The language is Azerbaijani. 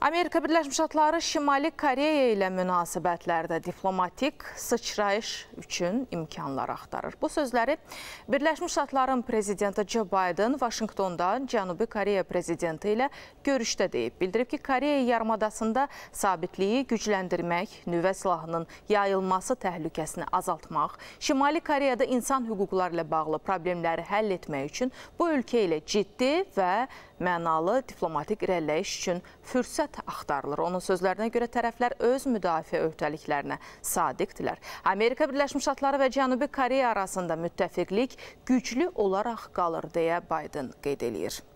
Amerika Birləşmiş Ştatları Şimali Koreya ilə münasibətlərdə diplomatik sıçrayış üçün imkanlar axtarır. Bu sözləri Birləşmiş Ştatların prezidenti Joe Biden Vaşinqtonda Cənubi Koreya prezidenti ilə görüşdə deyib. Bildirib ki, Koreya yarımadasında sabitliyi gücləndirmək, nüvə silahının yayılması təhlükəsini azaltmaq, Şimali Koreyada insan hüquqları ilə bağlı problemləri həll etmək üçün bu ölkə ilə ciddi və mənalı diplomatik irəliləyiş üçün fürsət axtarılır. Onun sözlərinə görə tərəflər öz müdafiə öhdəliklərinə sadiqdirlər. Amerika Birləşmiş Ştatları və Cənubi Koreya arasında müttəfiqlik güclü olaraq qalır deyə Biden qeyd eləyir.